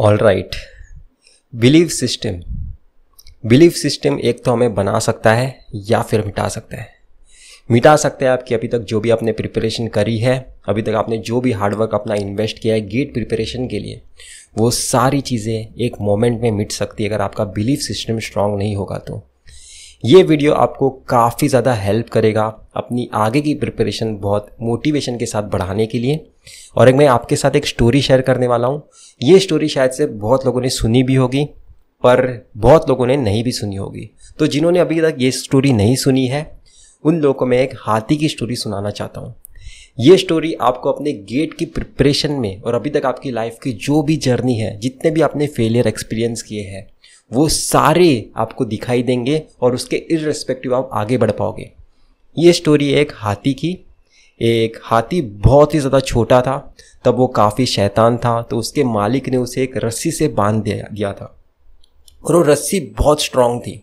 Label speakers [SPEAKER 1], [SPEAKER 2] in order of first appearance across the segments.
[SPEAKER 1] all right believe system believe system एक तो हमें बना सकता है या फिर मिटा सकता है मिटा सकते हैं आपकी अभी तक जो भी आपने प्रिपरेशन करी है अभी तक आपने जो भी हार्डवर्क अपना इन्वेस्ट किया है गेट प्रिपरेशन के लिए वो सारी चीज़ें एक मोमेंट में मिट सकती है अगर आपका बिलीफ सिस्टम स्ट्रांग नहीं होगा तो ये वीडियो आपको काफ़ी ज़्यादा हेल्प करेगा अपनी आगे की प्रिपरेशन बहुत मोटिवेशन के साथ बढ़ाने के लिए और एक मैं आपके साथ एक स्टोरी शेयर करने वाला हूँ ये स्टोरी शायद से बहुत लोगों ने सुनी भी होगी पर बहुत लोगों ने नहीं भी सुनी होगी तो जिन्होंने अभी तक ये स्टोरी नहीं सुनी है उन लोगों को मैं एक हाथी की स्टोरी सुनाना चाहता हूँ ये स्टोरी आपको अपने गेट की प्रिपरेशन में और अभी तक आपकी लाइफ की जो भी जर्नी है जितने भी आपने फेलियर एक्सपीरियंस किए हैं वो सारे आपको दिखाई देंगे और उसके इरेस्पेक्टिव आप आगे बढ़ पाओगे ये स्टोरी एक हाथी की एक हाथी बहुत ही ज़्यादा छोटा था तब वो काफ़ी शैतान था तो उसके मालिक ने उसे एक रस्सी से बांध दिया दिया था और वो रस्सी बहुत स्ट्रांग थी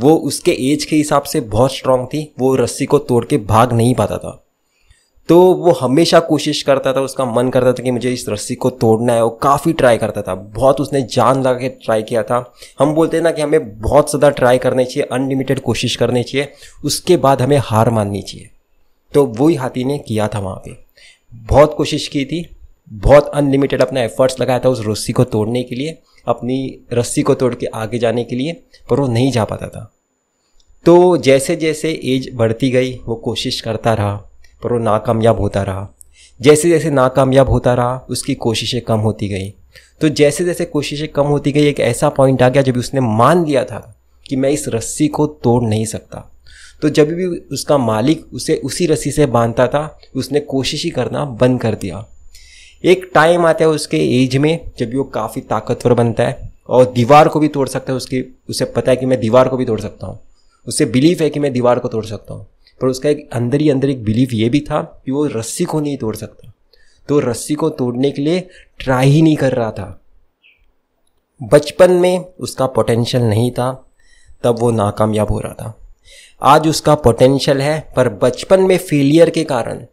[SPEAKER 1] वो उसके एज के हिसाब से बहुत स्ट्रांग थी वो रस्सी को तोड़ के भाग नहीं पाता था तो वो हमेशा कोशिश करता था उसका मन करता था कि मुझे इस रस्सी को तोड़ना है वो काफ़ी ट्राई करता था बहुत उसने जान लगा के ट्राई किया था हम बोलते हैं ना कि हमें बहुत ज़्यादा ट्राई करनी चाहिए अनलिमिटेड कोशिश करनी चाहिए उसके बाद हमें हार माननी चाहिए तो वही हाथी ने किया था वहाँ पर बहुत कोशिश की थी बहुत अनलिमिटेड अपना एफर्ट्स लगाया था उस रस्सी को तोड़ने के लिए अपनी रस्सी को तोड़ के आगे जाने के लिए पर वो नहीं जा पाता था तो जैसे जैसे एज बढ़ती गई वो कोशिश करता रहा पर वो नाकामयाब होता रहा जैसे जैसे नाकामयाब होता रहा उसकी कोशिशें कम होती गई तो जैसे जैसे कोशिशें कम होती गई एक ऐसा पॉइंट आ गया जब उसने मान लिया था कि मैं इस रस्सी को तोड़ नहीं सकता तो जब भी उसका मालिक उसे उसी रस्सी से बांधता था उसने कोशिश ही करना बंद कर दिया एक टाइम आता है उसके एज में जब वो काफ़ी ताकतवर बनता है और दीवार को भी तोड़ सकता है उसकी उसे पता है कि मैं दीवार को भी तोड़ सकता हूँ उसे बिलीफ है कि मैं दीवार को तोड़ सकता हूँ पर उसका एक अंदर ही अंदर एक बिलीफ ये भी था कि वो रस्सी को नहीं तोड़ सकता तो रस्सी को तोड़ने के लिए ट्राई ही नहीं कर रहा था बचपन में उसका पोटेंशियल नहीं था तब वो नाकामयाब हो रहा था आज उसका पोटेंशियल है पर बचपन में फेलियर के कारण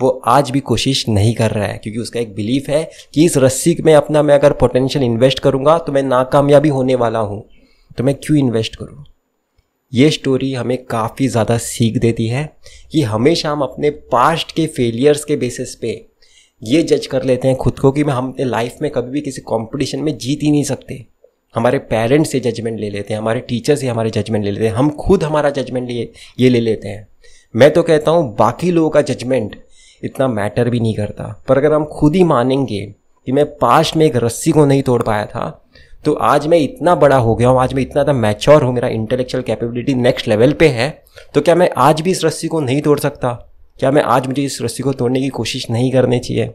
[SPEAKER 1] वो आज भी कोशिश नहीं कर रहा है क्योंकि उसका एक बिलीफ है कि इस रस्सी में अपना मैं अगर पोटेंशियल इन्वेस्ट करूंगा तो मैं नाकामयाबी होने वाला हूं तो मैं क्यों इन्वेस्ट करूँ ये स्टोरी हमें काफ़ी ज़्यादा सीख देती है कि हमेशा हम अपने पास्ट के फेलियर्स के बेसिस पे ये जज कर लेते हैं खुद को कि हम अपने लाइफ में कभी भी किसी कंपटीशन में जीत ही नहीं सकते हमारे पेरेंट्स से जजमेंट ले लेते हैं हमारे टीचर से हमारे जजमेंट ले लेते हैं हम खुद हमारा जजमेंट लिए ये ले लेते हैं मैं तो कहता हूँ बाकी लोगों का जजमेंट इतना मैटर भी नहीं करता पर अगर हम खुद ही मानेंगे कि मैं पास्ट में एक रस्सी को नहीं तोड़ पाया था तो आज मैं इतना बड़ा हो गया हूँ आज मैं इतना ज़्यादा मैच्योर हूँ मेरा इंटेलेक्चुअल कैपेबिलिटी नेक्स्ट लेवल पे है तो क्या मैं आज भी इस रस्सी को नहीं तोड़ सकता क्या मैं आज मुझे इस रस्सी को तोड़ने की कोशिश नहीं करनी चाहिए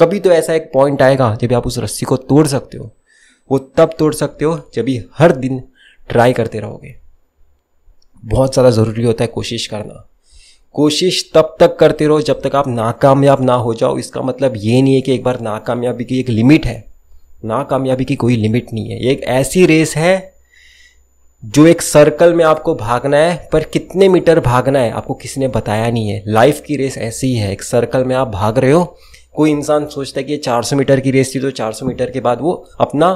[SPEAKER 1] कभी तो ऐसा एक पॉइंट आएगा जब आप उस रस्सी को तोड़ सकते हो वो तब तोड़ सकते हो जब भी हर दिन ट्राई करते रहोगे बहुत ज़्यादा ज़रूरी होता है कोशिश करना कोशिश तब तक करते रहो जब तक आप नाकामयाब ना हो जाओ इसका मतलब ये नहीं है कि एक बार नाकामयाबी की एक लिमिट है नाकामयाबी की कोई लिमिट नहीं है ये एक ऐसी रेस है जो एक सर्कल में आपको भागना है पर कितने मीटर भागना है आपको किसी ने बताया नहीं है लाइफ की रेस ऐसी ही है एक सर्कल में आप भाग रहे हो कोई इंसान सोचता है कि ये 400 मीटर की रेस थी तो 400 मीटर के बाद वो अपना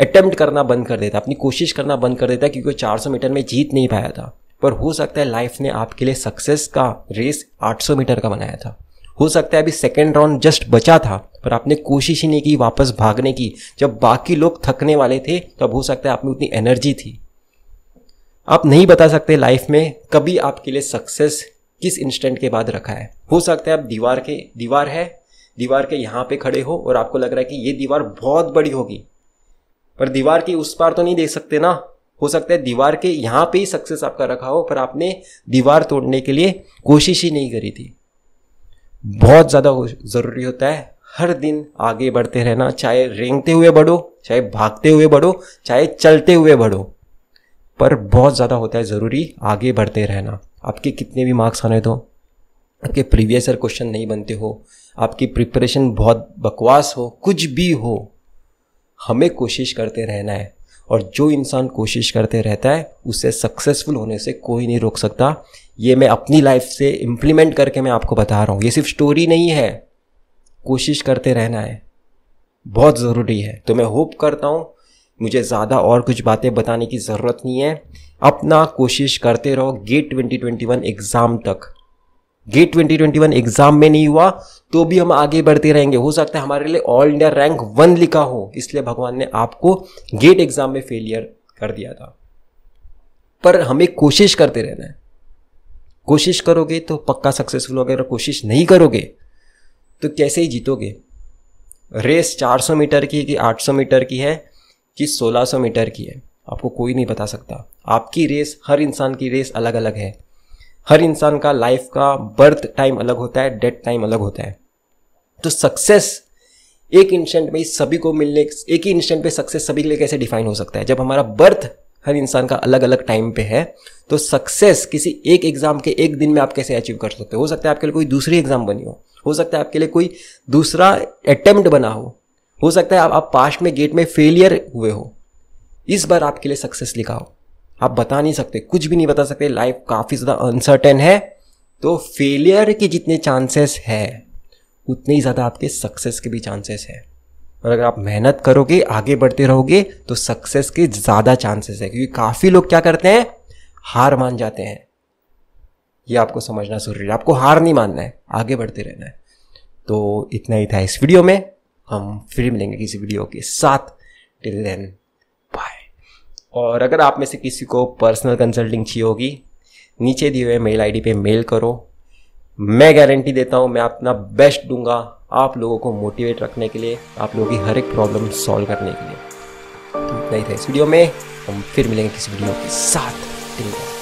[SPEAKER 1] अटेम्प्ट करना बंद कर देता अपनी कोशिश करना बंद कर देता क्योंकि वो सौ मीटर में जीत नहीं पाया था पर हो सकता है लाइफ ने आपके लिए सक्सेस का रेस 800 मीटर का बनाया था हो सकता है अभी सेकेंड राउंड जस्ट बचा था पर आपने कोशिश ही नहीं की वापस भागने की जब बाकी लोग थकने वाले थे तब हो सकता है आप में उतनी एनर्जी थी आप नहीं बता सकते लाइफ में कभी आपके लिए सक्सेस किस इंस्टेंट के बाद रखा है हो सकता है आप दीवार के दीवार है दीवार के यहाँ पे खड़े हो और आपको लग रहा है कि ये दीवार बहुत बड़ी होगी पर दीवार की उस पार तो नहीं देख सकते ना हो सकता है दीवार के यहाँ पे ही सक्सेस आपका रखा हो पर आपने दीवार तोड़ने के लिए कोशिश ही नहीं करी थी बहुत ज़्यादा ज़रूरी होता है हर दिन आगे बढ़ते रहना चाहे रेंगते हुए बढ़ो चाहे भागते हुए बढ़ो चाहे चलते हुए बढ़ो पर बहुत ज़्यादा होता है ज़रूरी आगे बढ़ते रहना आपके कितने भी मार्क्स आने दो आपके प्रीवियस ईयर क्वेश्चन नहीं बनते हो आपकी प्रिपरेशन बहुत बकवास हो कुछ भी हो हमें कोशिश करते रहना है और जो इंसान कोशिश करते रहता है उसे सक्सेसफुल होने से कोई नहीं रोक सकता ये मैं अपनी लाइफ से इम्प्लीमेंट करके मैं आपको बता रहा हूँ ये सिर्फ स्टोरी नहीं है कोशिश करते रहना है बहुत ज़रूरी है तो मैं होप करता हूँ मुझे ज़्यादा और कुछ बातें बताने की ज़रूरत नहीं है अपना कोशिश करते रहो गेट 2021 एग्ज़ाम तक गेट 2021 एग्ज़ाम में नहीं हुआ तो भी हम आगे बढ़ते रहेंगे हो सकता है हमारे लिए ऑल इंडिया रैंक वन लिखा हो इसलिए भगवान ने आपको गेट एग्ज़ाम में फेलियर कर दिया था पर हमें कोशिश करते रहना है कोशिश करोगे तो पक्का सक्सेसफुल होगा अगर कोशिश नहीं करोगे तो कैसे ही जीतोगे रेस 400 मीटर की कि 800 मीटर की है कि 1600 मीटर की है आपको कोई नहीं बता सकता आपकी रेस हर इंसान की रेस अलग अलग है हर इंसान का लाइफ का बर्थ टाइम अलग होता है डेथ टाइम अलग होता है तो सक्सेस एक इंस्टेंट में सभी को मिलने एक ही इंस्टेंट पे सक्सेस सभी के लिए कैसे डिफाइन हो सकता है जब हमारा बर्थ हर इंसान का अलग अलग टाइम पे है तो सक्सेस किसी एक एग्जाम के एक दिन में आप कैसे अचीव कर सकते हो हो सकता है आपके लिए कोई दूसरी एग्जाम बनी हो हो सकता है आपके लिए कोई दूसरा अटेम्प्ट बना हो हो सकता है आप, आप पास्ट में गेट में फेलियर हुए हो इस बार आपके लिए सक्सेस लिखा हो आप बता नहीं सकते कुछ भी नहीं बता सकते लाइफ काफ़ी ज़्यादा अनसर्टेन है तो फेलियर के जितने चांसेस है उतने ही ज़्यादा आपके सक्सेस के भी चांसेस है और अगर आप मेहनत करोगे आगे बढ़ते रहोगे तो सक्सेस के ज़्यादा चांसेस है क्योंकि काफ़ी लोग क्या करते हैं हार मान जाते हैं ये आपको समझना जरूरी है आपको हार नहीं मानना है आगे बढ़ते रहना है तो इतना ही था इस वीडियो में हम फिर मिलेंगे किसी वीडियो के साथ टिल देन बाय और अगर आप में से किसी को पर्सनल कंसल्टिंग चाहिए होगी नीचे दिए हुए मेल आईडी पे मेल करो मैं गारंटी देता हूँ मैं अपना बेस्ट दूंगा आप लोगों को मोटिवेट रखने के लिए आप लोगों की हर एक प्रॉब्लम सॉल्व करने के लिए तो इतना ही था इस वीडियो में हम फिर मिलेंगे किसी वीडियो के साथ टिल देन